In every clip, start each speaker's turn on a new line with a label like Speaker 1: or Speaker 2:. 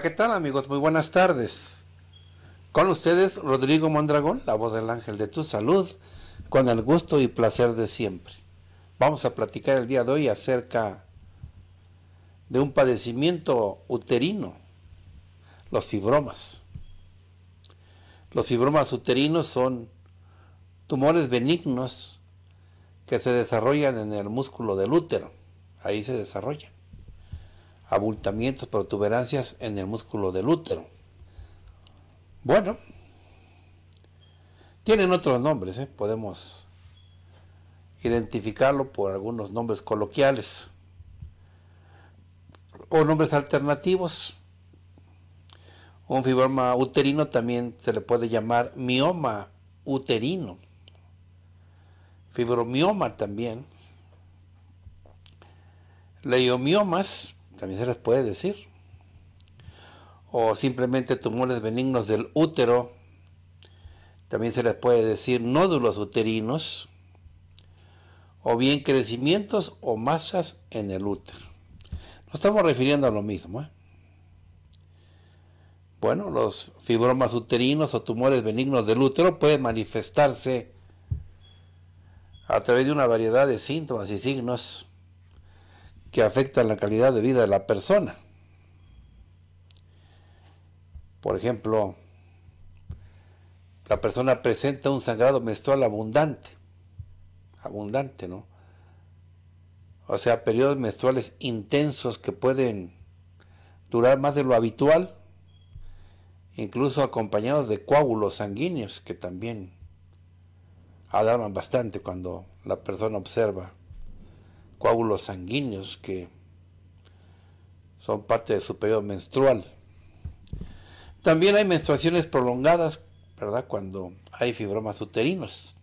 Speaker 1: ¿qué tal amigos? Muy buenas tardes. Con ustedes Rodrigo Mondragón, la voz del ángel de tu salud, con el gusto y placer de siempre. Vamos a platicar el día de hoy acerca de un padecimiento uterino, los fibromas. Los fibromas uterinos son tumores benignos que se desarrollan en el músculo del útero. Ahí se desarrollan abultamientos, protuberancias en el músculo del útero. Bueno, tienen otros nombres, ¿eh? podemos identificarlo por algunos nombres coloquiales o nombres alternativos. Un fibroma uterino también se le puede llamar mioma uterino, fibromioma también, leiomiomas también se les puede decir. O simplemente tumores benignos del útero, también se les puede decir nódulos uterinos, o bien crecimientos o masas en el útero. no estamos refiriendo a lo mismo. ¿eh? Bueno, los fibromas uterinos o tumores benignos del útero pueden manifestarse a través de una variedad de síntomas y signos que afectan la calidad de vida de la persona. Por ejemplo, la persona presenta un sangrado menstrual abundante, abundante, ¿no? O sea, periodos menstruales intensos que pueden durar más de lo habitual, incluso acompañados de coágulos sanguíneos que también alarman bastante cuando la persona observa coágulos sanguíneos que son parte de su periodo menstrual. También hay menstruaciones prolongadas, ¿verdad? Cuando hay fibromas uterinos.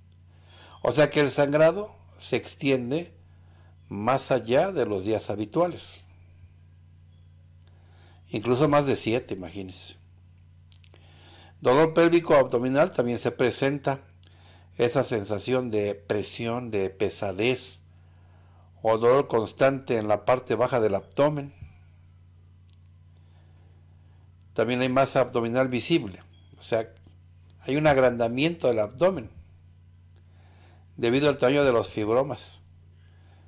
Speaker 1: O sea que el sangrado se extiende más allá de los días habituales. Incluso más de siete, imagínense. Dolor pélvico abdominal también se presenta esa sensación de presión, de pesadez, o dolor constante en la parte baja del abdomen. También hay masa abdominal visible, o sea, hay un agrandamiento del abdomen debido al tamaño de los fibromas.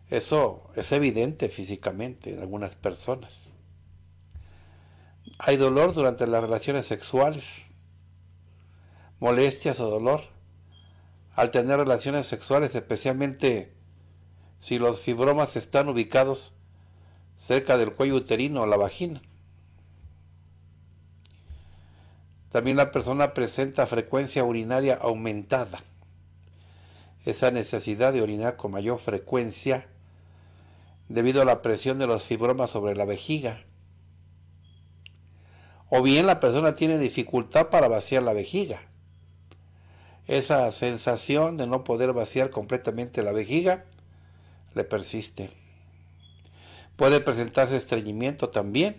Speaker 1: Eso es evidente físicamente en algunas personas. Hay dolor durante las relaciones sexuales, molestias o dolor al tener relaciones sexuales, especialmente si los fibromas están ubicados cerca del cuello uterino o la vagina. También la persona presenta frecuencia urinaria aumentada. Esa necesidad de orinar con mayor frecuencia debido a la presión de los fibromas sobre la vejiga. O bien la persona tiene dificultad para vaciar la vejiga. Esa sensación de no poder vaciar completamente la vejiga le persiste. Puede presentarse estreñimiento también,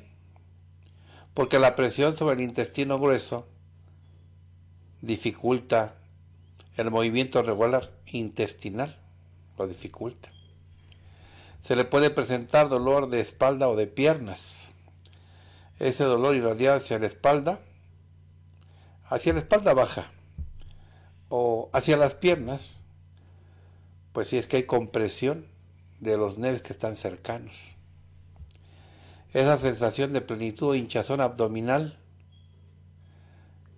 Speaker 1: porque la presión sobre el intestino grueso dificulta el movimiento regular intestinal, lo dificulta. Se le puede presentar dolor de espalda o de piernas. Ese dolor irradia hacia la espalda, hacia la espalda baja o hacia las piernas, pues si es que hay compresión de los nervios que están cercanos. Esa sensación de plenitud o hinchazón abdominal,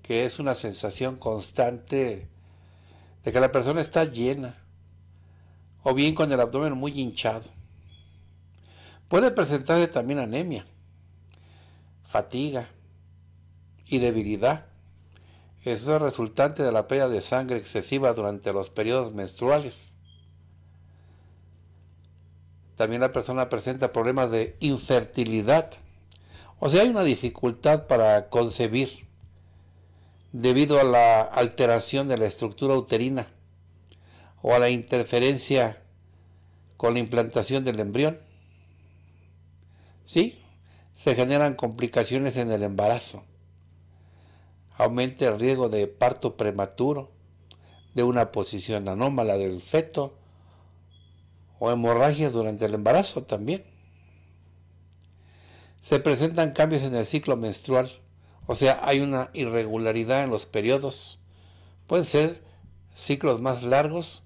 Speaker 1: que es una sensación constante de que la persona está llena o bien con el abdomen muy hinchado. Puede presentarse también anemia, fatiga y debilidad. Eso es resultante de la pérdida de sangre excesiva durante los periodos menstruales. También la persona presenta problemas de infertilidad. O sea, hay una dificultad para concebir debido a la alteración de la estructura uterina o a la interferencia con la implantación del embrión. ¿Sí? Se generan complicaciones en el embarazo. Aumenta el riesgo de parto prematuro, de una posición anómala del feto o hemorragias durante el embarazo también. Se presentan cambios en el ciclo menstrual, o sea, hay una irregularidad en los periodos. Pueden ser ciclos más largos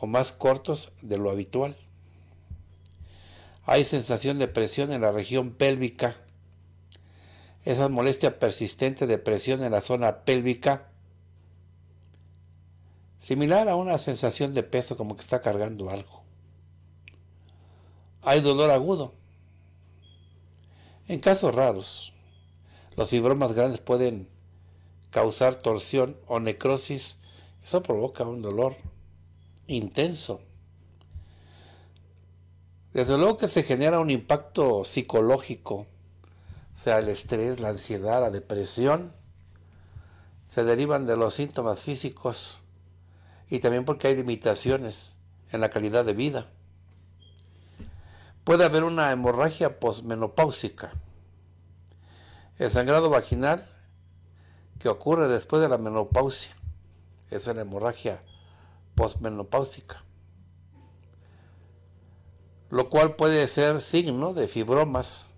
Speaker 1: o más cortos de lo habitual. Hay sensación de presión en la región pélvica. Esa molestia persistente de presión en la zona pélvica, similar a una sensación de peso como que está cargando algo hay dolor agudo. En casos raros, los fibromas grandes pueden causar torsión o necrosis. Eso provoca un dolor intenso. Desde luego que se genera un impacto psicológico, sea, el estrés, la ansiedad, la depresión, se derivan de los síntomas físicos y también porque hay limitaciones en la calidad de vida puede haber una hemorragia posmenopáusica. El sangrado vaginal que ocurre después de la menopausia es la hemorragia posmenopáusica, lo cual puede ser signo de fibromas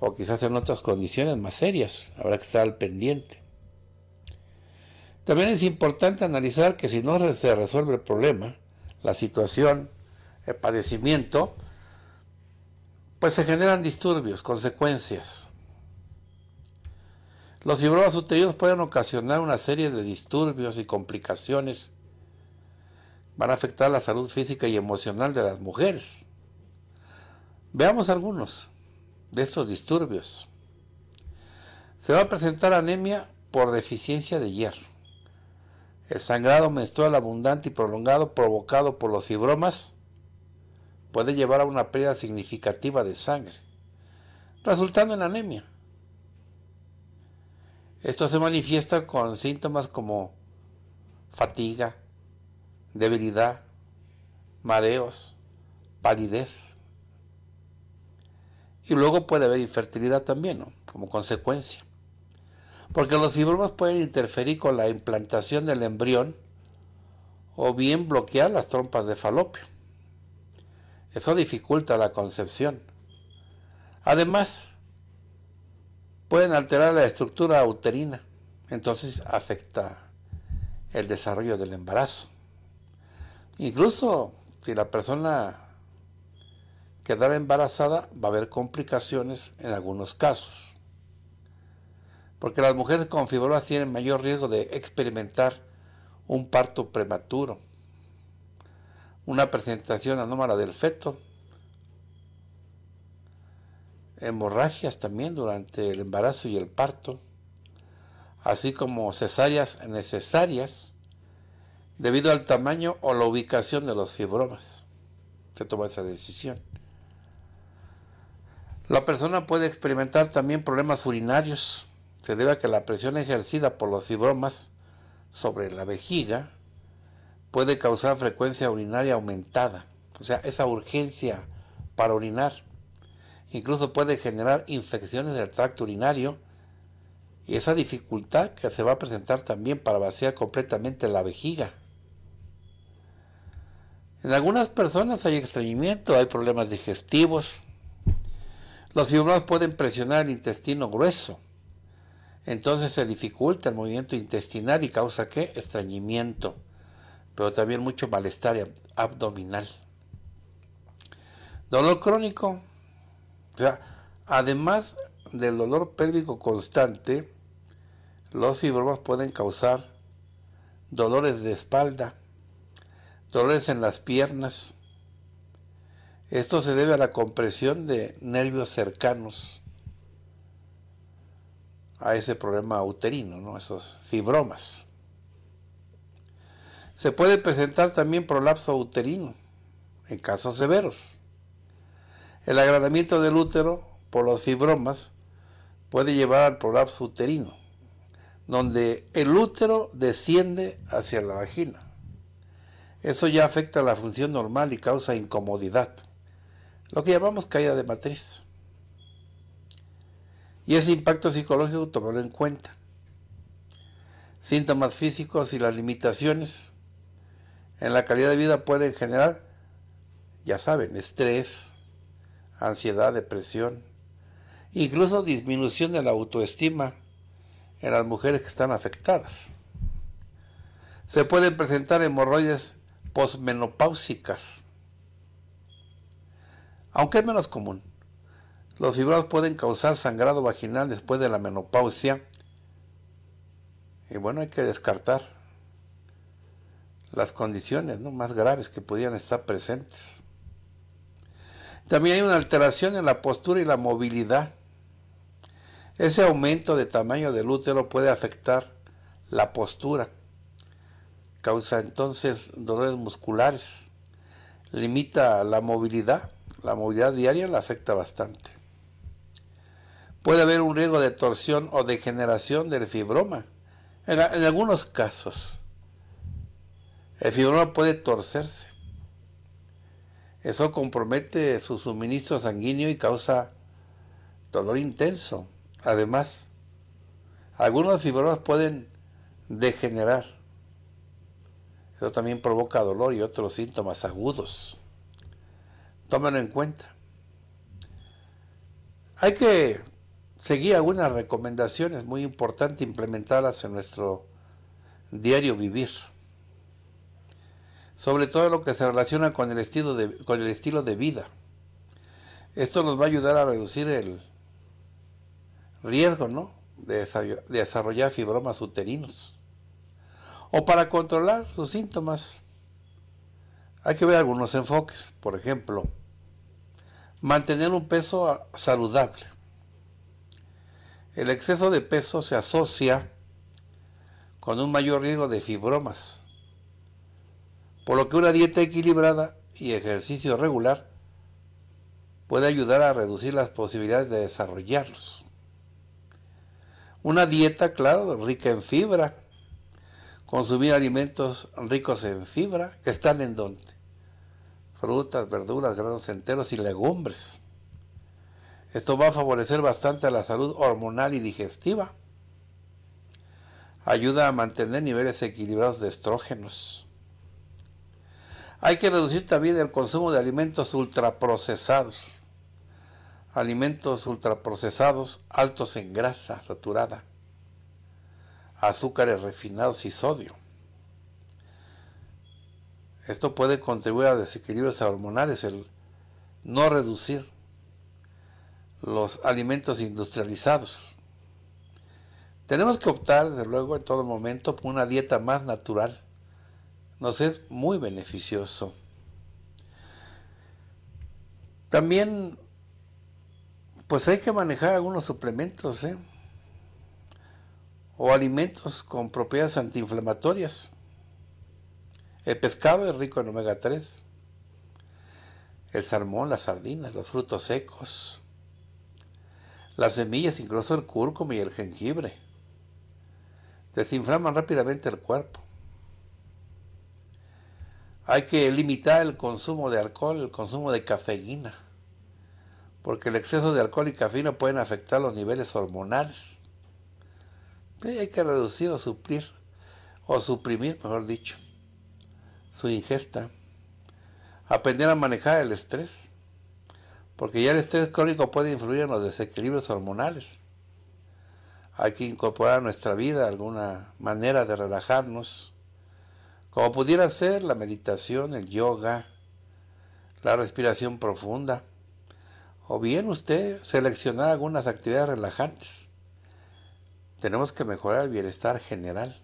Speaker 1: o quizás en otras condiciones más serias, habrá que estar al pendiente. También es importante analizar que si no se resuelve el problema, la situación, el padecimiento, pues se generan disturbios, consecuencias. Los fibromas uterinos pueden ocasionar una serie de disturbios y complicaciones. Van a afectar la salud física y emocional de las mujeres. Veamos algunos de estos disturbios. Se va a presentar anemia por deficiencia de hierro. El sangrado menstrual abundante y prolongado provocado por los fibromas puede llevar a una pérdida significativa de sangre, resultando en anemia. Esto se manifiesta con síntomas como fatiga, debilidad, mareos, palidez. Y luego puede haber infertilidad también, como consecuencia. Porque los fibromas pueden interferir con la implantación del embrión o bien bloquear las trompas de falopio. Eso dificulta la concepción. Además, pueden alterar la estructura uterina, entonces afecta el desarrollo del embarazo. Incluso si la persona quedara embarazada, va a haber complicaciones en algunos casos. Porque las mujeres con fibromas tienen mayor riesgo de experimentar un parto prematuro una presentación anómala del feto, hemorragias también durante el embarazo y el parto, así como cesáreas necesarias debido al tamaño o la ubicación de los fibromas. Se toma esa decisión. La persona puede experimentar también problemas urinarios. Se debe a que la presión ejercida por los fibromas sobre la vejiga puede causar frecuencia urinaria aumentada, o sea, esa urgencia para orinar. Incluso puede generar infecciones del tracto urinario y esa dificultad que se va a presentar también para vaciar completamente la vejiga. En algunas personas hay estreñimiento, hay problemas digestivos. Los fibros pueden presionar el intestino grueso. Entonces se dificulta el movimiento intestinal y causa qué? Estreñimiento pero también mucho malestar abdominal. Dolor crónico. O sea, además del dolor pélvico constante, los fibromas pueden causar dolores de espalda, dolores en las piernas. Esto se debe a la compresión de nervios cercanos a ese problema uterino, ¿no? esos fibromas. Se puede presentar también prolapso uterino en casos severos. El agradamiento del útero por los fibromas puede llevar al prolapso uterino, donde el útero desciende hacia la vagina. Eso ya afecta la función normal y causa incomodidad, lo que llamamos caída de matriz. Y ese impacto psicológico tomarlo en cuenta. Síntomas físicos y las limitaciones en la calidad de vida pueden generar, ya saben, estrés, ansiedad, depresión, incluso disminución de la autoestima en las mujeres que están afectadas. Se pueden presentar hemorroides posmenopáusicas. Aunque es menos común, los fibrados pueden causar sangrado vaginal después de la menopausia. Y bueno, hay que descartar las condiciones ¿no? más graves que podían estar presentes. También hay una alteración en la postura y la movilidad. Ese aumento de tamaño del útero puede afectar la postura, causa entonces dolores musculares, limita la movilidad, la movilidad diaria la afecta bastante. Puede haber un riesgo de torsión o degeneración del fibroma, en algunos casos el fibroma puede torcerse. Eso compromete su suministro sanguíneo y causa dolor intenso. Además, algunos fibromas pueden degenerar. Eso también provoca dolor y otros síntomas agudos. Tómenlo en cuenta. Hay que seguir algunas recomendaciones muy importantes implementarlas en nuestro diario vivir sobre todo lo que se relaciona con el estilo de, con el estilo de vida. Esto nos va a ayudar a reducir el riesgo ¿no? de desarrollar fibromas uterinos. O para controlar sus síntomas. Hay que ver algunos enfoques. Por ejemplo, mantener un peso ah, saludable. El exceso de peso se asocia con un mayor riesgo de fibromas por lo que una dieta equilibrada y ejercicio regular puede ayudar a reducir las posibilidades de desarrollarlos. Una dieta, claro, rica en fibra. Consumir alimentos ricos en fibra, que están en donde? Frutas, verduras, granos enteros y legumbres. Esto va a favorecer bastante la salud hormonal y digestiva. Ayuda a mantener niveles equilibrados de estrógenos. Hay que reducir también el consumo de alimentos ultraprocesados, alimentos ultraprocesados altos en grasa saturada, azúcares refinados y sodio. Esto puede contribuir a desequilibrios hormonales, el no reducir los alimentos industrializados. Tenemos que optar, desde luego, en todo momento por una dieta más natural nos es muy beneficioso. También, pues hay que manejar algunos suplementos ¿eh? o alimentos con propiedades antiinflamatorias. El pescado es rico en omega 3. El salmón, las sardinas, los frutos secos, las semillas, incluso el cúrcuma y el jengibre, desinflaman rápidamente el cuerpo. Hay que limitar el consumo de alcohol, el consumo de cafeína, porque el exceso de alcohol y cafeína pueden afectar los niveles hormonales. hay que reducir o suplir, o suprimir, mejor dicho, su ingesta. Aprender a manejar el estrés, porque ya el estrés crónico puede influir en los desequilibrios hormonales. Hay que incorporar a nuestra vida alguna manera de relajarnos como pudiera ser la meditación, el yoga, la respiración profunda, o bien usted seleccionar algunas actividades relajantes. Tenemos que mejorar el bienestar general.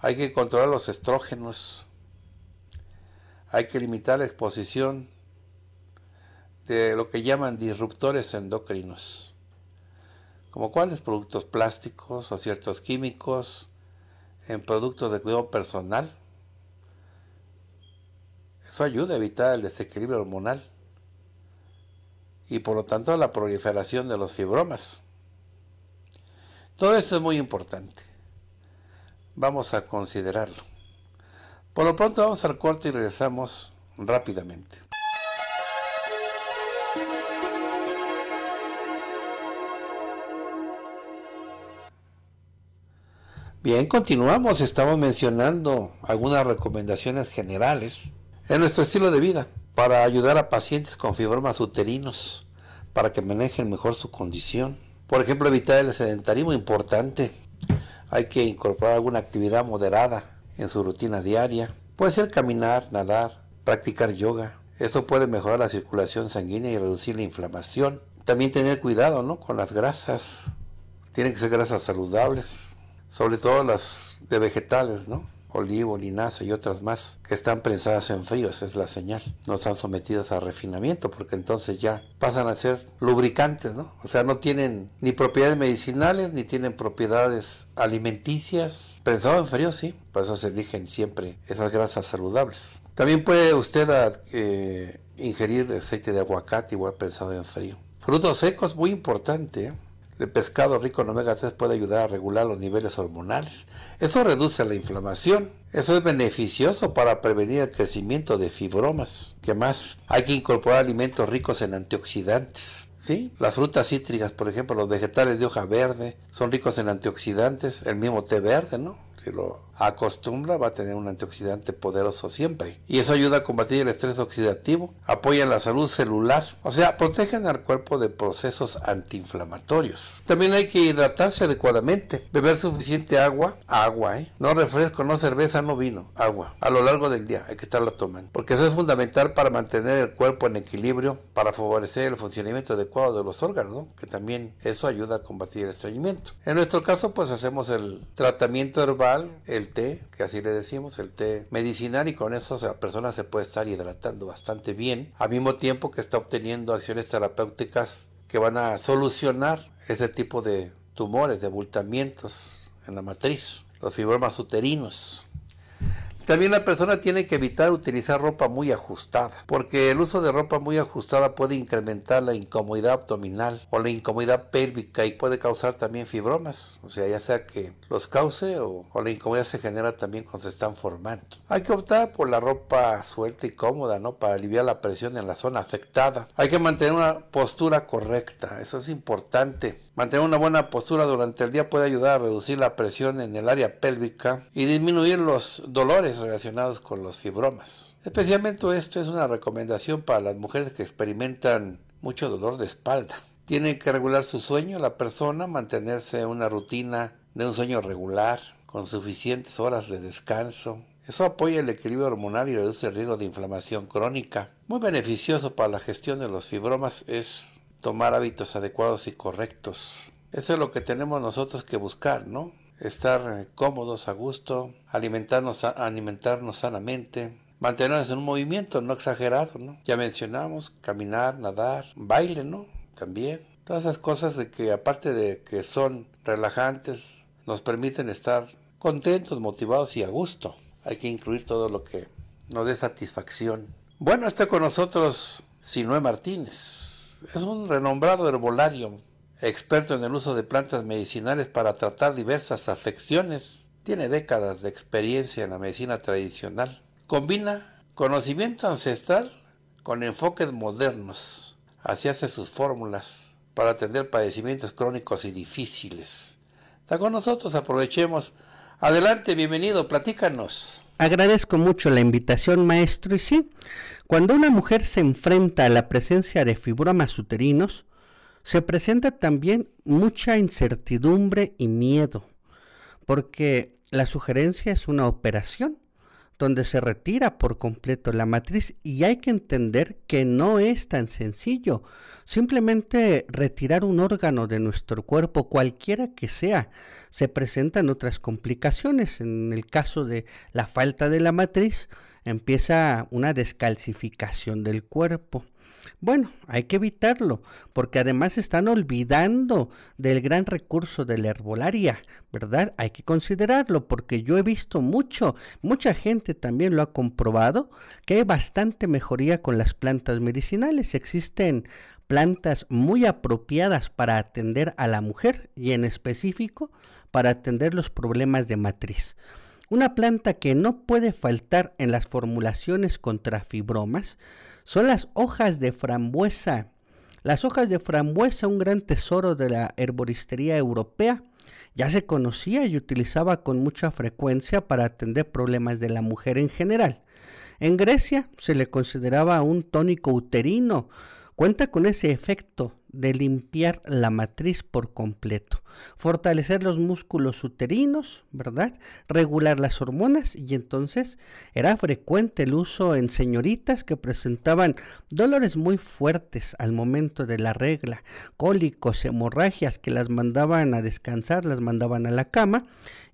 Speaker 1: Hay que controlar los estrógenos. Hay que limitar la exposición de lo que llaman disruptores endocrinos, como cuáles productos plásticos o ciertos químicos, en productos de cuidado personal. Eso ayuda a evitar el desequilibrio hormonal y por lo tanto la proliferación de los fibromas. Todo esto es muy importante. Vamos a considerarlo. Por lo pronto vamos al cuarto y regresamos rápidamente. Bien, continuamos. Estamos mencionando algunas recomendaciones generales en nuestro estilo de vida para ayudar a pacientes con fibromas uterinos para que manejen mejor su condición. Por ejemplo, evitar el sedentarismo importante. Hay que incorporar alguna actividad moderada en su rutina diaria. Puede ser caminar, nadar, practicar yoga. Eso puede mejorar la circulación sanguínea y reducir la inflamación. También tener cuidado ¿no? con las grasas. Tienen que ser grasas saludables sobre todo las de vegetales, ¿no? olivo, linaza y otras más, que están prensadas en frío, esa es la señal. No están sometidas a refinamiento porque entonces ya pasan a ser lubricantes, ¿no? O sea, no tienen ni propiedades medicinales ni tienen propiedades alimenticias. Prensado en frío, sí, por eso se eligen siempre esas grasas saludables. También puede usted eh, ingerir aceite de aguacate igual prensado en frío. Frutos secos, muy importante, ¿eh? El pescado rico en omega 3 puede ayudar a regular los niveles hormonales. Eso reduce la inflamación. Eso es beneficioso para prevenir el crecimiento de fibromas. ¿Qué más? Hay que incorporar alimentos ricos en antioxidantes. ¿Sí? Las frutas cítricas, por ejemplo, los vegetales de hoja verde, son ricos en antioxidantes, el mismo té verde, ¿no? Si lo acostumbra va a tener un antioxidante poderoso siempre. Y eso ayuda a combatir el estrés oxidativo, apoya la salud celular, o sea, protegen al cuerpo de procesos antiinflamatorios. También hay que hidratarse adecuadamente, beber suficiente agua, agua, ¿eh? no refresco, no cerveza, no vino, agua. A lo largo del día hay que estarla tomando, porque eso es fundamental para mantener el cuerpo en equilibrio, para favorecer el funcionamiento adecuado de los órganos, que también eso ayuda a combatir el estreñimiento. En nuestro caso, pues hacemos el tratamiento herbal, el té, que así le decimos, el té medicinal y con eso la persona se puede estar hidratando bastante bien, al mismo tiempo que está obteniendo acciones terapéuticas que van a solucionar ese tipo de tumores, de abultamientos en la matriz, los fibromas uterinos. También la persona tiene que evitar utilizar ropa muy ajustada, porque el uso de ropa muy ajustada puede incrementar la incomodidad abdominal o la incomodidad pélvica y puede causar también fibromas, o sea, ya sea que los cause o, la incomodidad se genera también cuando se están formando. Hay que optar por la ropa suelta y cómoda, ¿no? Para aliviar la presión en la zona afectada. Hay que mantener una postura correcta, eso es importante. Mantener una buena postura durante el día puede ayudar a reducir la presión en el área pélvica y disminuir los dolores relacionados con los fibromas. Especialmente esto es una recomendación para las mujeres que experimentan mucho dolor de espalda. Tiene que regular su sueño la persona, mantenerse una rutina de un sueño regular, con suficientes horas de descanso. Eso apoya el equilibrio hormonal y reduce el riesgo de inflamación crónica. Muy beneficioso para la gestión de los fibromas es tomar hábitos adecuados y correctos. Eso es lo que tenemos nosotros que buscar, ¿no? estar eh, cómodos, a gusto, alimentarnos, alimentarnos sanamente, mantenernos en un movimiento no exagerado, ¿no? Ya mencionamos, caminar, nadar, baile, ¿no? También. Todas esas cosas que aparte de que son relajantes, nos permiten estar contentos, motivados y a gusto. Hay que incluir todo lo que nos dé satisfacción. Bueno, está con nosotros Sinue Martínez. Es un renombrado herbolario experto en el uso de plantas medicinales para tratar diversas afecciones. Tiene décadas de experiencia en la medicina tradicional. Combina conocimiento ancestral con enfoques modernos. Así hace sus fórmulas para atender padecimientos crónicos y difíciles. Está con nosotros, aprovechemos. Adelante, bienvenido, platícanos.
Speaker 2: Agradezco mucho la invitación, maestro. Y sí, cuando una mujer se enfrenta a la presencia de fibromas uterinos, se presenta también mucha incertidumbre y miedo, porque la sugerencia es una operación donde se retira por completo la matriz y hay que entender que no es tan sencillo. Simplemente retirar un órgano de nuestro cuerpo, cualquiera que sea, se presentan otras complicaciones. En el caso de la falta de la matriz, empieza una descalcificación del cuerpo. Bueno, hay que evitarlo, porque además están olvidando del gran recurso de la herbolaria, ¿verdad? Hay que considerarlo, porque yo he visto mucho, mucha gente también lo ha comprobado, que hay bastante mejoría con las plantas medicinales. Existen plantas muy apropiadas para atender a la mujer y en específico para atender los problemas de matriz. Una planta que no puede faltar en las formulaciones contra fibromas son las hojas de frambuesa. Las hojas de frambuesa, un gran tesoro de la herboristería europea, ya se conocía y utilizaba con mucha frecuencia para atender problemas de la mujer en general. En Grecia se le consideraba un tónico uterino. Cuenta con ese efecto de limpiar la matriz por completo, fortalecer los músculos uterinos, ¿verdad? Regular las hormonas y entonces era frecuente el uso en señoritas que presentaban dolores muy fuertes al momento de la regla, cólicos, hemorragias que las mandaban a descansar, las mandaban a la cama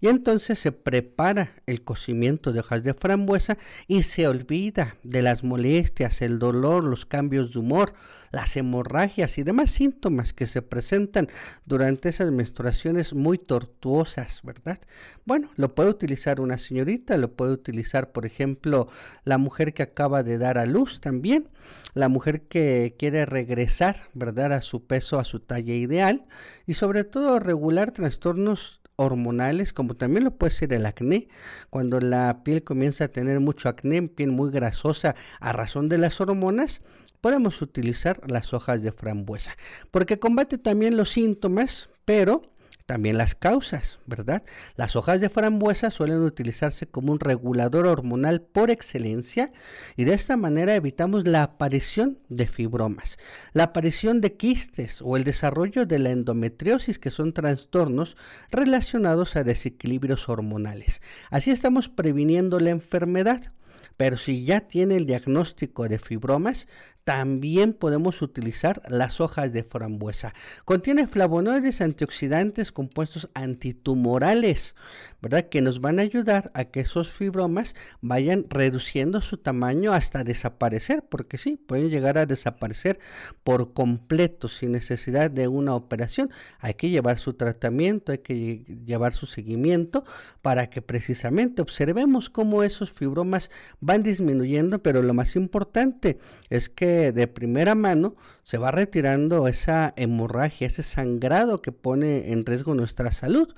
Speaker 2: y entonces se prepara el cocimiento de hojas de frambuesa y se olvida de las molestias, el dolor, los cambios de humor, las hemorragias y demás síntomas que se presentan durante esas menstruaciones muy tortuosas, ¿verdad? Bueno, lo puede utilizar una señorita, lo puede utilizar, por ejemplo, la mujer que acaba de dar a luz también, la mujer que quiere regresar, ¿verdad?, a su peso, a su talla ideal y sobre todo regular trastornos hormonales, como también lo puede ser el acné. Cuando la piel comienza a tener mucho acné, piel muy grasosa a razón de las hormonas, podemos utilizar las hojas de frambuesa, porque combate también los síntomas, pero también las causas, ¿verdad? Las hojas de frambuesa suelen utilizarse como un regulador hormonal por excelencia y de esta manera evitamos la aparición de fibromas, la aparición de quistes o el desarrollo de la endometriosis, que son trastornos relacionados a desequilibrios hormonales. Así estamos previniendo la enfermedad. Pero si ya tiene el diagnóstico de fibromas, también podemos utilizar las hojas de frambuesa. Contiene flavonoides, antioxidantes, compuestos antitumorales, ¿verdad? Que nos van a ayudar a que esos fibromas vayan reduciendo su tamaño hasta desaparecer, porque sí, pueden llegar a desaparecer por completo sin necesidad de una operación. Hay que llevar su tratamiento, hay que llevar su seguimiento para que precisamente observemos cómo esos fibromas van disminuyendo, pero lo más importante es que de, primera mano se va retirando esa hemorragia, ese sangrado que pone en riesgo nuestra salud.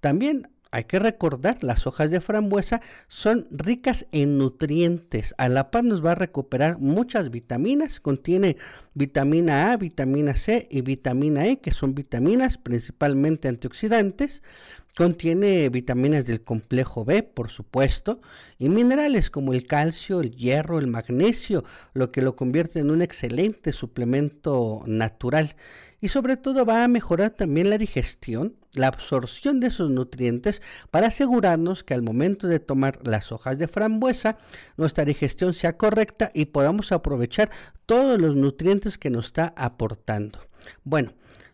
Speaker 2: También hay que recordar, las hojas de frambuesa son ricas en nutrientes. A la par nos va a recuperar muchas vitaminas. Contiene vitamina A, vitamina C y vitamina E, que son vitaminas principalmente antioxidantes. Contiene vitaminas del complejo B, por supuesto, y minerales como el calcio, el hierro, el magnesio, lo que lo convierte en un excelente suplemento natural y sobre todo va a mejorar también la digestión, la absorción de esos nutrientes para asegurarnos que al momento de tomar las hojas de frambuesa nuestra digestión sea correcta y podamos aprovechar todos los nutrientes que nos está aportando. Bueno,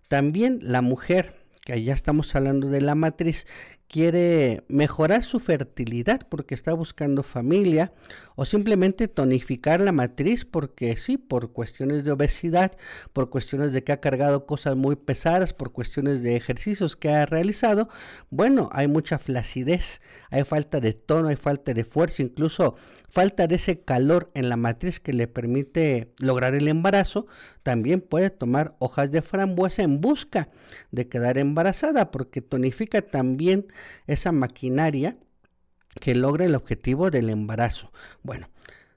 Speaker 2: también la mujer que ya estamos hablando de la matriz, quiere mejorar su fertilidad porque está buscando familia o simplemente tonificar la matriz porque sí, por cuestiones de obesidad, por cuestiones de que ha cargado cosas muy pesadas, por cuestiones de ejercicios que ha realizado, bueno, hay mucha flacidez, hay falta de tono, hay falta de fuerza, incluso falta de ese calor en la matriz que le permite lograr el embarazo, también puede tomar hojas de frambuesa en busca de quedar embarazada porque tonifica también esa maquinaria que logra el objetivo del embarazo. Bueno,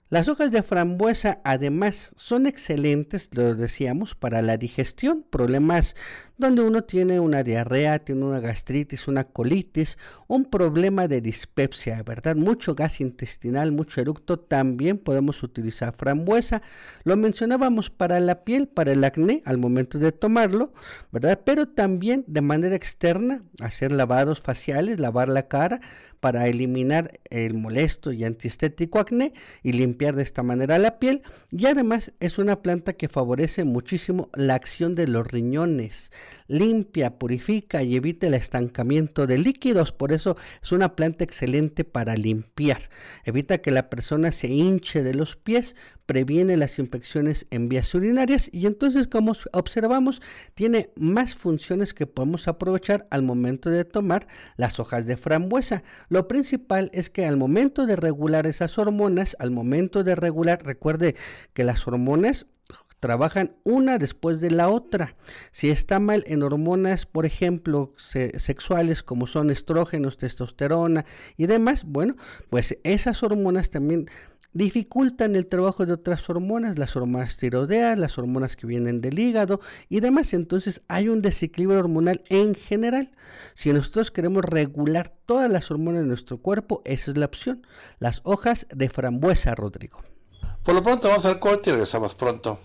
Speaker 2: las hojas de frambuesa además son excelentes, lo decíamos, para la digestión, problemas donde uno tiene una diarrea, tiene una gastritis, una colitis, un problema de dispepsia, ¿verdad? Mucho gas intestinal, mucho eructo, también podemos utilizar frambuesa. Lo mencionábamos para la piel, para el acné, al momento de tomarlo, ¿verdad? Pero también de manera externa, hacer lavados faciales, lavar la cara para eliminar el molesto y antiestético acné y limpiar de esta manera la piel. Y además es una planta que favorece muchísimo la acción de los riñones limpia, purifica y evita el estancamiento de líquidos. Por eso es una planta excelente para limpiar. Evita que la persona se hinche de los pies, previene las infecciones en vías urinarias y entonces como observamos tiene más funciones que podemos aprovechar al momento de tomar las hojas de frambuesa. Lo principal es que al momento de regular esas hormonas, al momento de regular, recuerde que las hormonas trabajan una después de la otra. Si está mal en hormonas, por ejemplo, sexuales como son estrógenos, testosterona y demás, bueno, pues esas hormonas también dificultan el trabajo de otras hormonas, las hormonas tirodeas, las hormonas que vienen del hígado y demás. Entonces hay un desequilibrio hormonal en general. Si nosotros queremos regular todas las hormonas de nuestro cuerpo, esa es la opción. Las hojas de frambuesa, Rodrigo.
Speaker 1: Por lo pronto vamos al corte y regresamos pronto.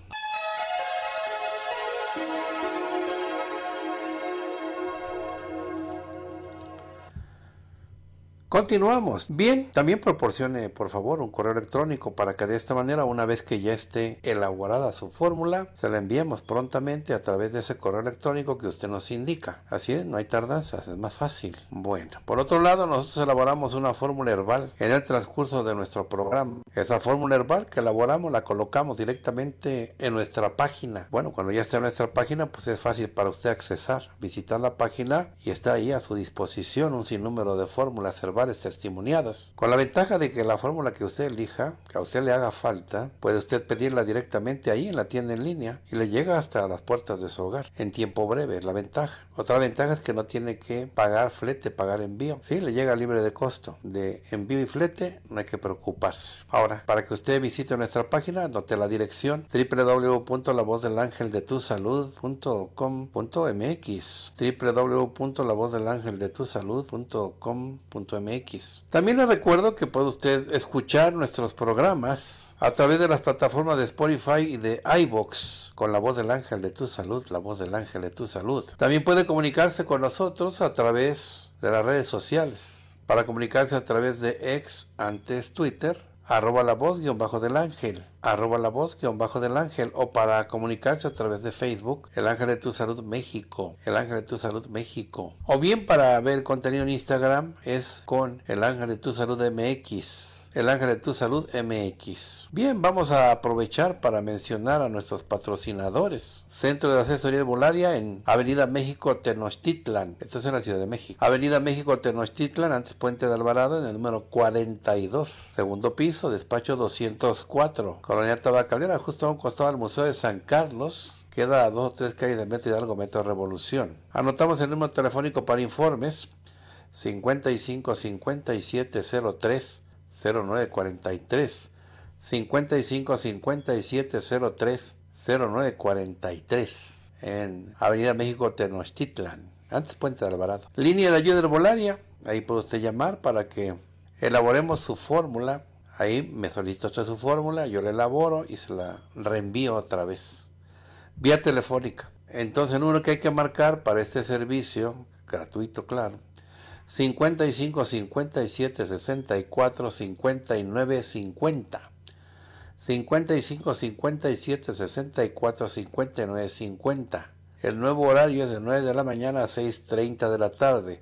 Speaker 1: Continuamos. Bien, también proporcione por favor un correo electrónico para que de esta manera una vez que ya esté elaborada su fórmula, se la enviemos prontamente a través de ese correo electrónico que usted nos indica. Así es, no hay tardanzas, es más fácil. Bueno, por otro lado, nosotros elaboramos una fórmula herbal en el transcurso de nuestro programa. Esa fórmula herbal que elaboramos la colocamos directamente en nuestra página. Bueno, cuando ya esté en nuestra página, pues es fácil para usted accesar, visitar la página y está ahí a su disposición un sinnúmero de fórmulas herbales testimoniadas, con la ventaja de que la fórmula que usted elija, que a usted le haga falta, puede usted pedirla directamente ahí en la tienda en línea y le llega hasta las puertas de su hogar en tiempo breve, la ventaja. Otra ventaja es que no tiene que pagar flete, pagar envío, Si le llega libre de costo. De envío y flete no hay que preocuparse. Ahora, para que usted visite nuestra página, note la dirección www.lavozdelangeldetusalud.com.mx www.lavozdelangeldetusalud.com.mx también le recuerdo que puede usted escuchar nuestros programas a través de las plataformas de Spotify y de iBox con la voz del ángel de tu salud, la voz del ángel de tu salud. También puede comunicarse con nosotros a través de las redes sociales. Para comunicarse a través de ex antes Twitter arroba la voz guión bajo del ángel, arroba la voz guión bajo del ángel o para comunicarse a través de Facebook, el ángel de tu salud México, el ángel de tu salud México. O bien para ver contenido en Instagram es con el ángel de tu salud MX el ángel de tu salud MX. Bien, vamos a aprovechar para mencionar a nuestros patrocinadores. Centro de Asesoría Volaria en Avenida México Tenochtitlan. Esto es en la Ciudad de México. Avenida México Tenochtitlan, antes Puente de Alvarado, en el número 42. Segundo piso, despacho 204. Colonia Tabacalera, justo a un costado del Museo de San Carlos queda a dos o tres calles del Metro Hidalgo, Metro Revolución. Anotamos el número telefónico para informes 55 57 03 0943 55 57 03 0943 en Avenida México Tenochtitlan, antes Puente de Alvarado. Línea de ayuda herbolaria, ahí puede usted llamar para que elaboremos su fórmula. Ahí me solicita usted su fórmula, yo la elaboro y se la reenvío otra vez. Vía telefónica. Entonces, uno número que hay que marcar para este servicio, gratuito, claro, 55 57 64 59 50. 55 57 64 59 50. El nuevo horario es de 9 de la mañana a 6.30 de la tarde.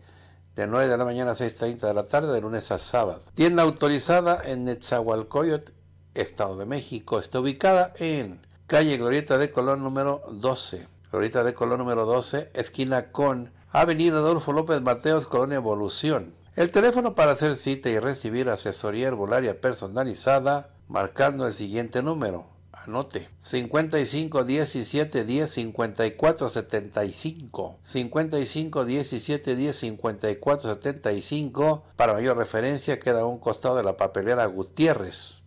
Speaker 1: De 9 de la mañana a 6.30 de la tarde, de lunes a sábado. Tienda autorizada en Netzahualcoyot, Estado de México. Está ubicada en calle Glorieta de Colón número 12. Glorieta de Colón número 12, esquina con Avenida Adolfo López Mateos, Colonia Evolución. El teléfono para hacer cita y recibir asesoría herbolaria personalizada marcando el siguiente número. Anote 55 17 10 54 75 55 17 10 54 75 para mayor referencia queda a un costado de la papelera Gutiérrez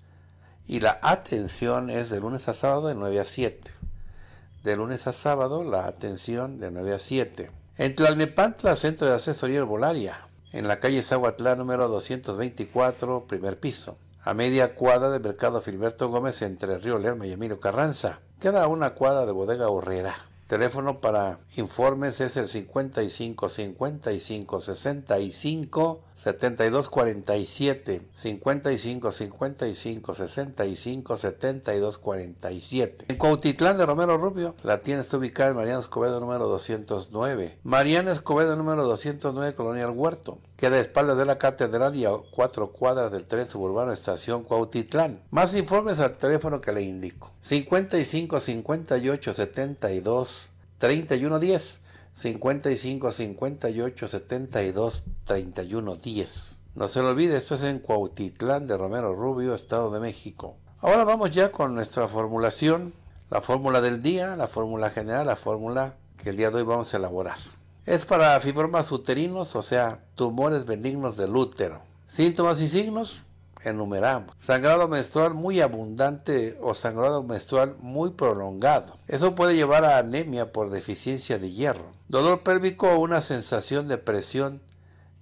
Speaker 1: y la atención es de lunes a sábado de 9 a 7 de lunes a sábado la atención de 9 a 7 en Tlalnepantla, Centro de Asesoría Herbolaria, en la calle Zahuatlá número 224, primer piso, a media cuadra del Mercado Filberto Gómez entre Río Lerma y Emilio Carranza, queda una cuadra de bodega horrera. Teléfono para informes es el 55 55 65 72 47 55 55 65 72 47. En Cuautitlán de Romero Rubio, la tienda está ubicada en Mariano Escobedo número 209. Mariana Escobedo número 209, Colonial Huerto. Queda a espaldas de la catedral y a cuatro cuadras del tren suburbano Estación Cuautitlán. Más informes al teléfono que le indico. 55 58 72 31 10. 55 58 72 31 10. No se lo olvide, esto es en Cuautitlán de Romero Rubio, Estado de México. Ahora vamos ya con nuestra formulación, la fórmula del día, la fórmula general, la fórmula que el día de hoy vamos a elaborar. Es para fibromas uterinos, o sea, tumores benignos del útero. Síntomas y signos, enumeramos. Sangrado menstrual muy abundante o sangrado menstrual muy prolongado. Eso puede llevar a anemia por deficiencia de hierro. Dolor pélvico o una sensación de presión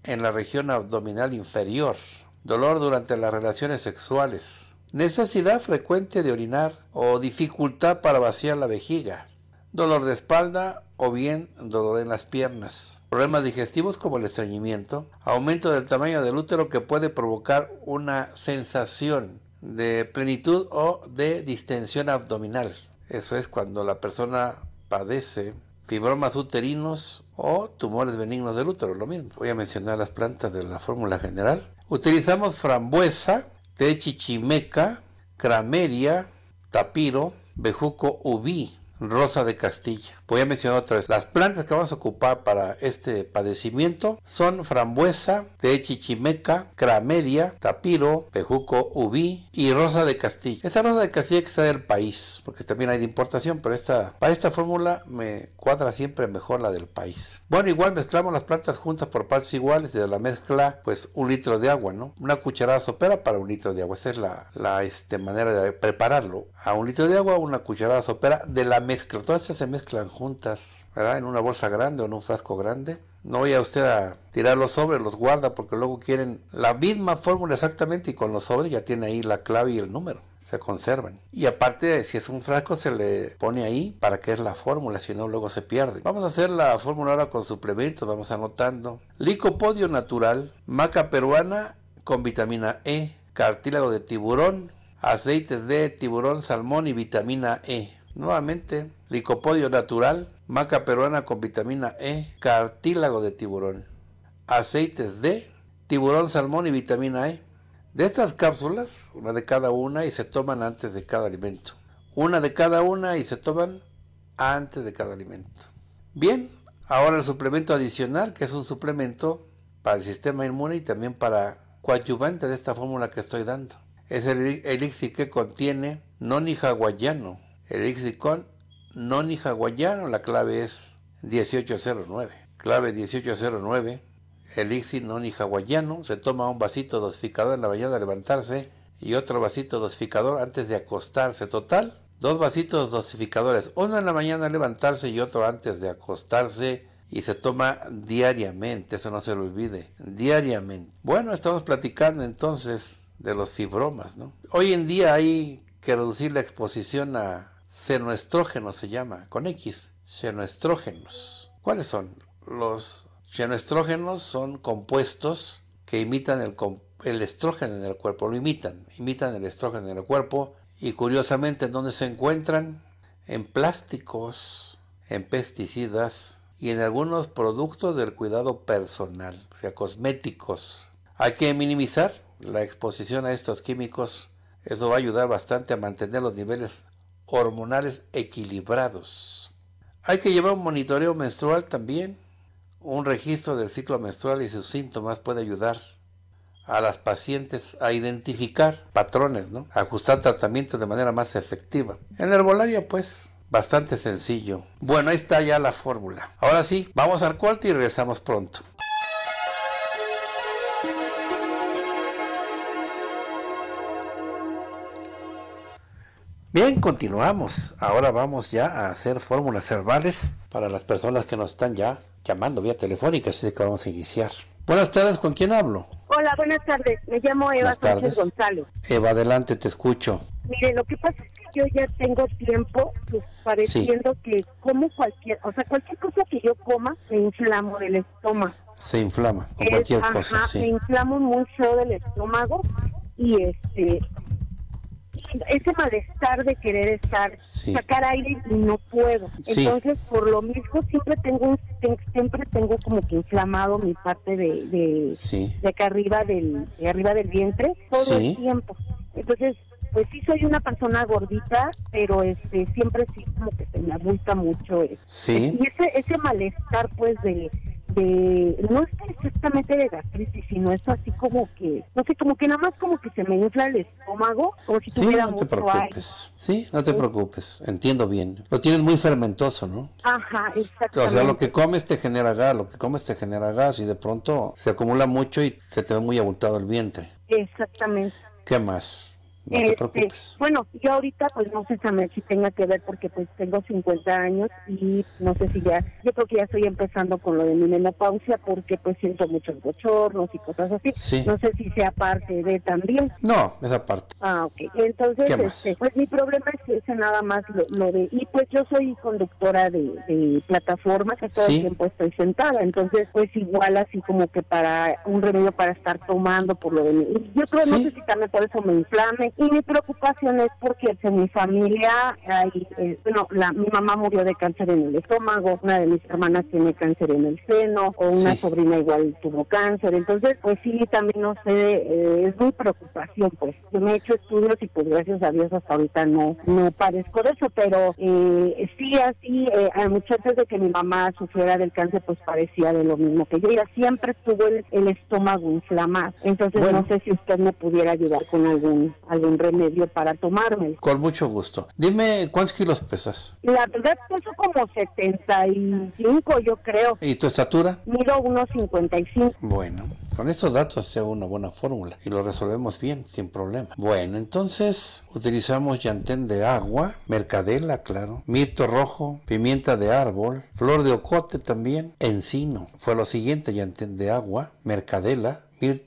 Speaker 1: en la región abdominal inferior. Dolor durante las relaciones sexuales. Necesidad frecuente de orinar o dificultad para vaciar la vejiga. Dolor de espalda o bien dolor en las piernas. Problemas digestivos como el estreñimiento. Aumento del tamaño del útero que puede provocar una sensación de plenitud o de distensión abdominal. Eso es cuando la persona padece fibromas uterinos o tumores benignos del útero, lo mismo. Voy a mencionar las plantas de la fórmula general. Utilizamos frambuesa, té chichimeca, crameria, tapiro, bejuco ubi. Rosa de Castilla. Voy a mencionar otra vez. Las plantas que vamos a ocupar para este padecimiento son frambuesa, de chichimeca, crameria, tapiro, pejuco, ubí y rosa de Castilla. Esta rosa de Castilla que está del país, porque también hay de importación, pero esta, para esta fórmula me cuadra siempre mejor la del país. Bueno, igual mezclamos las plantas juntas por partes iguales y de la mezcla, pues un litro de agua, ¿no? Una cucharada sopera para un litro de agua. Esa es la, la este, manera de prepararlo. A un litro de agua, una cucharada sopera de la mezcla, todas se mezclan juntas, ¿verdad? En una bolsa grande o en un frasco grande. No voy a usted a tirar los sobres, los guarda, porque luego quieren la misma fórmula exactamente y con los sobres ya tiene ahí la clave y el número. Se conservan. Y aparte, si es un frasco, se le pone ahí para que es la fórmula, si no, luego se pierde. Vamos a hacer la fórmula ahora con suplementos, vamos anotando. Licopodio natural, maca peruana con vitamina E, cartílago de tiburón, aceite de tiburón, salmón y vitamina E. Nuevamente, licopodio natural, maca peruana con vitamina E, cartílago de tiburón, aceites de tiburón, salmón y vitamina E. De estas cápsulas, una de cada una y se toman antes de cada alimento. Una de cada una y se toman antes de cada alimento. Bien, ahora el suplemento adicional, que es un suplemento para el sistema inmune y también para coadyuvante de esta fórmula que estoy dando. Es el elixir que contiene noni hawaiano, el con noni hawaiano, la clave es 1809. Clave 1809, elixir noni hawaiano, se toma un vasito dosificador en la mañana al levantarse y otro vasito dosificador antes de acostarse. Total, dos vasitos dosificadores, uno en la mañana al levantarse y otro antes de acostarse y se toma diariamente, eso no se lo olvide, diariamente. Bueno, estamos platicando entonces de los fibromas, ¿no? Hoy en día hay que reducir la exposición a xenoestrógenos se llama, con X, xenoestrógenos. ¿Cuáles son? Los xenoestrógenos son compuestos que imitan el, estrógeno en el cuerpo, lo imitan, imitan el estrógeno en el cuerpo y curiosamente en se encuentran en plásticos, en pesticidas y en algunos productos del cuidado personal, o sea, cosméticos. Hay que minimizar la exposición a estos químicos, eso va a ayudar bastante a mantener los niveles hormonales equilibrados. Hay que llevar un monitoreo menstrual también. Un registro del ciclo menstrual y sus síntomas puede ayudar a las pacientes a identificar patrones, ¿no? ajustar tratamientos de manera más efectiva. En herbolaria, pues, bastante sencillo. Bueno, ahí está ya la fórmula. Ahora sí, vamos al cuarto y regresamos pronto. Bien, continuamos. Ahora vamos ya a hacer fórmulas herbales para las personas que nos están ya llamando vía telefónica, así que vamos a iniciar. Buenas tardes, ¿con quién hablo?
Speaker 3: Hola, buenas tardes. Me llamo Eva Sánchez Gonzalo.
Speaker 1: Eva, adelante, te escucho.
Speaker 3: Mire, lo que pasa es que yo ya tengo tiempo pues, pareciendo que como cualquier, o sea, cualquier cosa que yo coma me inflamo del estómago.
Speaker 1: Se inflama con cualquier cosa, sí. Me
Speaker 3: inflamo mucho del estómago y este ese malestar de querer estar, sacar aire y no puedo. Entonces, por lo mismo, siempre tengo siempre tengo como que inflamado mi parte de, de, acá arriba del, arriba del vientre todo el tiempo. Entonces, pues sí soy una persona gordita, pero este siempre sí como que se me abulta mucho. Eh. Y ese, ese malestar pues de no es exactamente de gastritis, sino es así como que, no sé, como que nada más como que se me infla el estómago, o si no te preocupes, aire. sí, no te
Speaker 1: preocupes, entiendo bien, lo tienes muy fermentoso, ¿no?
Speaker 3: Ajá, exactamente. O sea, lo
Speaker 1: que comes te genera gas, lo que comes te genera gas y de pronto se acumula mucho y se te ve muy abultado el vientre.
Speaker 3: Exactamente.
Speaker 1: ¿Qué más?
Speaker 3: Este, bueno, yo ahorita pues no sé si tenga que ver porque pues tengo 50 años y no sé si ya, yo creo que ya estoy empezando con lo de mi menopausia porque pues siento muchos bochornos y cosas así. No sé si sea parte de también.
Speaker 1: No, es parte.
Speaker 3: Ah, ok. Entonces, este, pues mi problema es que nada más lo, de, y pues yo soy conductora de, de plataforma que todo el tiempo estoy sentada, entonces pues igual así como que para un remedio para estar tomando por lo de mi, yo creo, no sé si también por eso me inflame y mi preocupación es porque en mi familia, eh, bueno, mi mamá murió de cáncer en el estómago, una de mis hermanas tiene cáncer en el seno, o una sobrina igual tuvo cáncer. Entonces, pues sí, también no sé, eh, es mi preocupación, pues. Yo me he hecho estudios y pues gracias a Dios hasta ahorita no, no parezco de eso, pero eh, sí, así, eh, a mucho antes de que mi mamá sufriera del cáncer, pues parecía de lo mismo que yo. Ella siempre tuvo el, estómago inflamado. Entonces, no sé si usted me pudiera ayudar con algún,
Speaker 1: algún un remedio para tomarme. Con mucho gusto. Dime, ¿cuántos kilos pesas?
Speaker 3: La verdad peso como 75, yo creo.
Speaker 1: ¿Y tu estatura?
Speaker 3: Mido 1,55.
Speaker 1: Bueno, con estos datos sea una buena fórmula y lo resolvemos bien, sin problema. Bueno, entonces utilizamos llantén de agua, mercadela, claro, mirto rojo, pimienta de árbol, flor de ocote también, encino. Fue lo siguiente, llantén de agua, mercadela,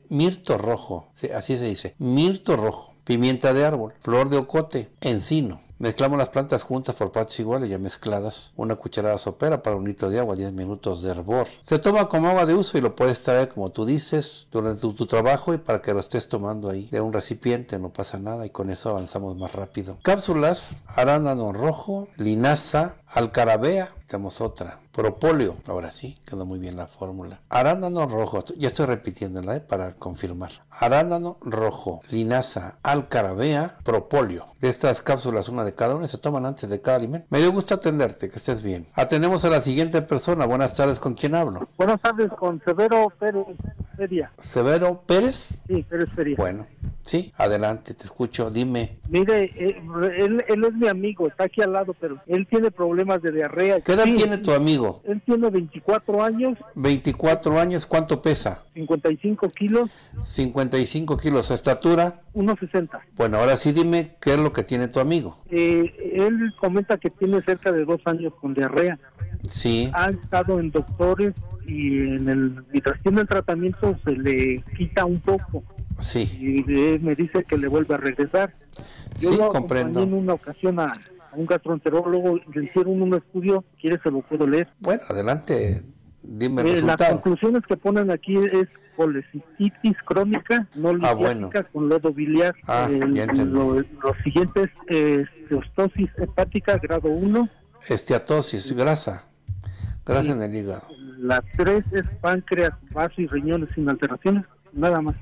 Speaker 1: mirto rojo, así se dice, mirto rojo pimienta de árbol, flor de ocote, encino. Mezclamos las plantas juntas por partes iguales, ya mezcladas. Una cucharada sopera para un litro de agua, 10 minutos de hervor. Se toma como agua de uso y lo puedes traer, como tú dices, durante tu, trabajo y para que lo estés tomando ahí. De un recipiente, no pasa nada y con eso avanzamos más rápido. Cápsulas, arándano rojo, linaza, Alcarabea, Tenemos otra. Propóleo, ahora sí, quedó muy bien la fórmula. Arándano rojo, ya estoy repitiéndola eh, para confirmar. Arándano rojo, linaza, alcarabea, propóleo. De estas cápsulas, una de cada una, se toman antes de cada alimento. Me dio gusto atenderte, que estés bien. Atendemos a la siguiente persona. Buenas tardes, ¿con quién hablo? Buenas tardes, con Severo
Speaker 2: Pérez Feria.
Speaker 1: ¿Severo Pérez? Sí, Pérez Feria. Bueno, Sí, adelante, te escucho, dime.
Speaker 2: Mire, eh, él, él es mi amigo, está aquí al lado, pero él tiene problemas
Speaker 1: problemas de diarrea. ¿Qué edad tiene tu amigo? Él tiene 24 años. 24 años, ¿cuánto pesa? 55 kilos. 55 kilos, estatura? 1,60. Bueno, ahora sí dime qué es lo que tiene tu amigo.
Speaker 2: Eh, él comenta que tiene cerca de dos años con diarrea. Sí. Ha estado en doctores y en el, mientras tiene tratamiento se le quita un poco. Sí. Y me dice que le vuelve a regresar. sí, comprendo. En una ocasión a, un gastroenterólogo, le hicieron
Speaker 1: un estudio, ¿quieres se lo puedo leer? Bueno, adelante, dime eh, Las conclusiones que ponen aquí es colecistitis crónica, no ah, con lodo biliar. Ah, siguientes eh, lo, siguiente es eh, hepática, grado 1. Esteatosis, grasa, grasa en el hígado. La 3 es páncreas, vaso y riñones sin alteraciones, nada más.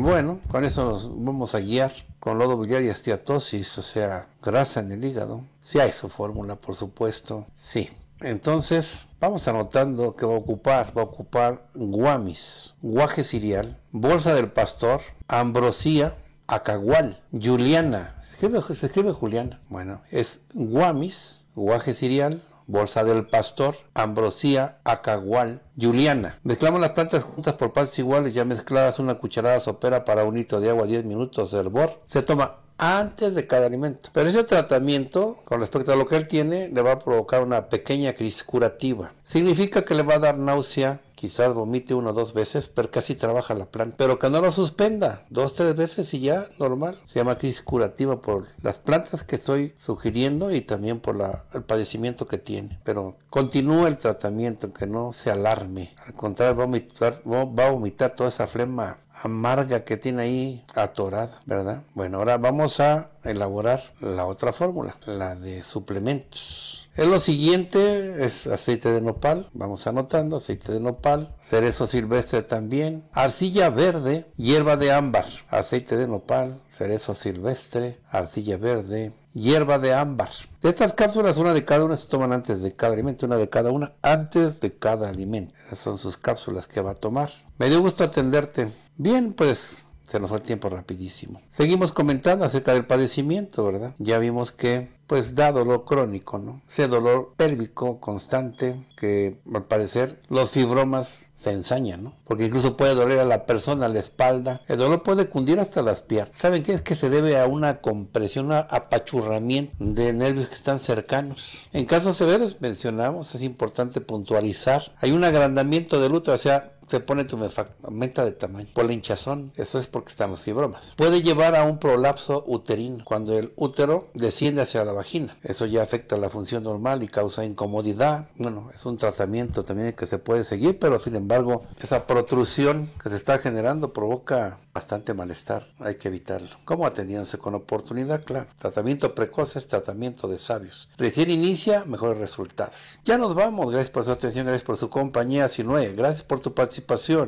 Speaker 1: Bueno, con eso nos vamos a guiar con lodo biliar y astiatosis, o sea, grasa en el hígado. Si sí hay su fórmula, por supuesto, sí. Entonces, vamos anotando que va a ocupar, va a ocupar guamis, guaje cereal, bolsa del pastor, ambrosía, acagual, juliana, se escribe, juliana, bueno, es guamis, guaje cereal, Bolsa del Pastor, Ambrosía, Acagual, Juliana. Mezclamos las plantas juntas por partes iguales, ya mezcladas una cucharada sopera para un hito de agua, 10 minutos de hervor. Se toma antes de cada alimento. Pero ese tratamiento, con respecto a lo que él tiene, le va a provocar una pequeña crisis curativa. Significa que le va a dar náusea, quizás vomite una o dos veces, pero casi trabaja la planta. Pero que no lo suspenda, dos, tres veces y ya, normal. Se llama crisis curativa por las plantas que estoy sugiriendo y también por el padecimiento que tiene. Pero continúe el tratamiento, que no se alarme. Al contrario, va a vomitar, va a vomitar toda esa flema amarga que tiene ahí atorada, ¿verdad? Bueno, ahora vamos a elaborar la otra fórmula, la de suplementos. Es lo siguiente, es aceite de nopal, vamos anotando, aceite de nopal, cerezo silvestre también, arcilla verde, hierba de ámbar, aceite de nopal, cerezo silvestre, arcilla verde, hierba de ámbar. De estas cápsulas, una de cada una se toman antes de cada alimento, una de cada una antes de cada alimento. Esas son sus cápsulas que va a tomar. Me dio gusto atenderte. Bien, pues se nos fue el tiempo rapidísimo. Seguimos comentando acerca del padecimiento, ¿verdad? Ya vimos que pues da dolor crónico, ¿no? Ese dolor pélvico constante que al parecer los fibromas se ensañan, ¿no? Porque incluso puede doler a la persona, la espalda. El dolor puede cundir hasta las piernas. ¿Saben qué? Es que se debe a una compresión, a apachurramiento de nervios que están cercanos. En casos severos mencionamos, es importante puntualizar, hay un agrandamiento del útero, o sea, se pone tumefacto, aumenta de tamaño por la hinchazón. Eso es porque están los fibromas. Puede llevar a un prolapso uterino cuando el útero desciende hacia la vagina. Eso ya afecta la función normal y causa incomodidad. Bueno, es un tratamiento también que se puede seguir, pero sin embargo, esa protrusión que se está generando provoca bastante malestar. Hay que evitarlo. ¿Cómo atendiéndose con oportunidad? Claro. Tratamiento precoz es tratamiento de sabios. Recién inicia, mejores resultados. Ya nos vamos. Gracias por su atención, gracias por su compañía. Sinue, gracias por tu participación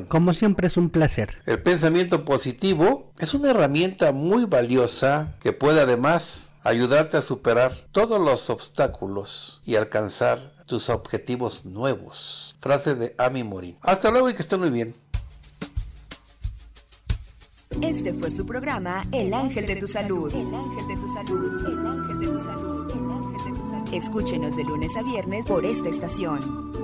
Speaker 2: como siempre es un placer.
Speaker 1: El pensamiento positivo es una herramienta muy valiosa que puede además ayudarte a superar todos los obstáculos y alcanzar tus objetivos nuevos. Frase de Ami Morin. Hasta luego y que estén muy bien.
Speaker 3: Este fue su programa El Ángel de tu Salud. El Ángel de tu Salud. El Ángel de tu Salud. Escúchenos de lunes a viernes por esta estación.